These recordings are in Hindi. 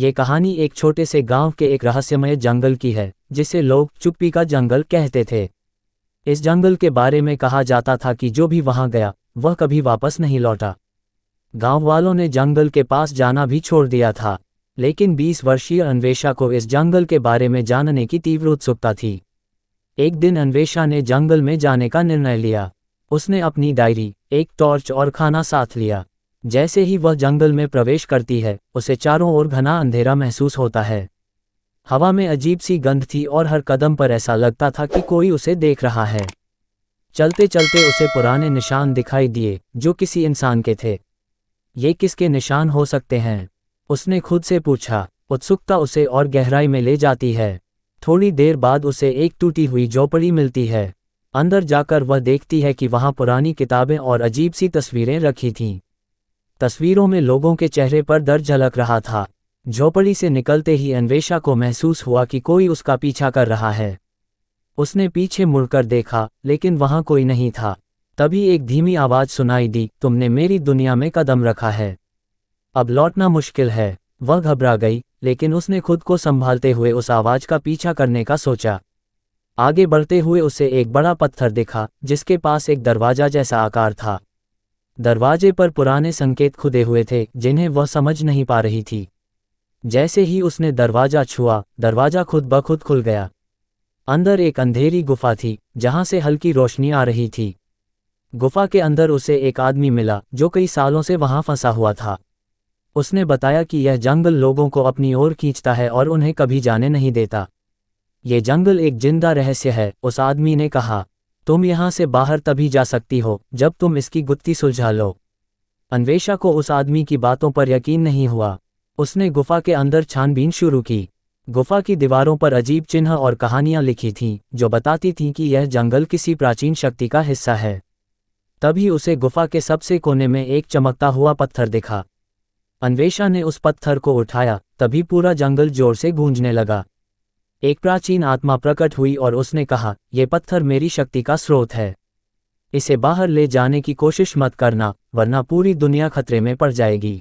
ये कहानी एक छोटे से गांव के एक रहस्यमय जंगल की है जिसे लोग चुप्पी का जंगल कहते थे इस जंगल के बारे में कहा जाता था कि जो भी वहां गया वह कभी वापस नहीं लौटा गांव वालों ने जंगल के पास जाना भी छोड़ दिया था लेकिन 20 वर्षीय अन्वेषा को इस जंगल के बारे में जानने की तीव्र उत्सुकता थी एक दिन अन्वेषा ने जंगल में जाने का निर्णय लिया उसने अपनी डायरी एक टॉर्च और खाना साथ लिया जैसे ही वह जंगल में प्रवेश करती है उसे चारों ओर घना अंधेरा महसूस होता है हवा में अजीब सी गंध थी और हर कदम पर ऐसा लगता था कि कोई उसे देख रहा है चलते चलते उसे पुराने निशान दिखाई दिए जो किसी इंसान के थे ये किसके निशान हो सकते हैं उसने खुद से पूछा उत्सुकता उसे और गहराई में ले जाती है थोड़ी देर बाद उसे एक टूटी हुई झोपड़ी मिलती है अंदर जाकर वह देखती है कि वहाँ पुरानी किताबें और अजीब सी तस्वीरें रखी थीं तस्वीरों में लोगों के चेहरे पर दर्द झलक रहा था झोपड़ी से निकलते ही अन्वेषा को महसूस हुआ कि कोई उसका पीछा कर रहा है उसने पीछे मुड़कर देखा लेकिन वहां कोई नहीं था तभी एक धीमी आवाज सुनाई दी तुमने मेरी दुनिया में कदम रखा है अब लौटना मुश्किल है वह घबरा गई लेकिन उसने खुद को संभालते हुए उस आवाज का पीछा करने का सोचा आगे बढ़ते हुए उसे एक बड़ा पत्थर दिखा जिसके पास एक दरवाजा जैसा आकार था दरवाजे पर पुराने संकेत खुदे हुए थे जिन्हें वह समझ नहीं पा रही थी जैसे ही उसने दरवाजा छुआ दरवाजा खुद ब खुद खुल गया अंदर एक अंधेरी गुफा थी जहां से हल्की रोशनी आ रही थी गुफा के अंदर उसे एक आदमी मिला जो कई सालों से वहां फंसा हुआ था उसने बताया कि यह जंगल लोगों को अपनी ओर खींचता है और उन्हें कभी जाने नहीं देता ये जंगल एक जिंदा रहस्य है उस आदमी ने कहा तुम यहां से बाहर तभी जा सकती हो जब तुम इसकी गुत्ती सुलझा लो अन्वेषा को उस आदमी की बातों पर यकीन नहीं हुआ उसने गुफा के अंदर छानबीन शुरू की गुफा की दीवारों पर अजीब चिन्ह और कहानियां लिखी थीं जो बताती थीं कि यह जंगल किसी प्राचीन शक्ति का हिस्सा है तभी उसे गुफा के सबसे कोने में एक चमकता हुआ पत्थर दिखा अन्वेषा ने उस पत्थर को उठाया तभी पूरा जंगल जोर से गूंजने लगा एक प्राचीन आत्मा प्रकट हुई और उसने कहा ये पत्थर मेरी शक्ति का स्रोत है इसे बाहर ले जाने की कोशिश मत करना वरना पूरी दुनिया खतरे में पड़ जाएगी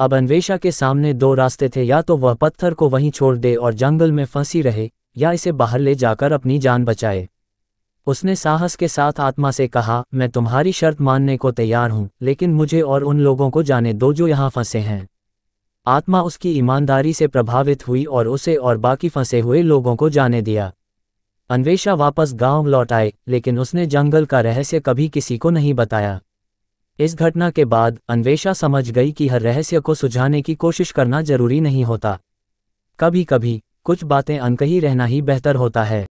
अब अन्वेषा के सामने दो रास्ते थे या तो वह पत्थर को वहीं छोड़ दे और जंगल में फंसी रहे या इसे बाहर ले जाकर अपनी जान बचाए उसने साहस के साथ आत्मा से कहा मैं तुम्हारी शर्त मानने को तैयार हूं लेकिन मुझे और उन लोगों को जाने दो जो यहां फंसे हैं आत्मा उसकी ईमानदारी से प्रभावित हुई और उसे और बाकी फंसे हुए लोगों को जाने दिया अन्वेषा वापस गांव लौट आए लेकिन उसने जंगल का रहस्य कभी किसी को नहीं बताया इस घटना के बाद अन्वेषा समझ गई कि हर रहस्य को सुझाने की कोशिश करना जरूरी नहीं होता कभी कभी कुछ बातें अनकही रहना ही बेहतर होता है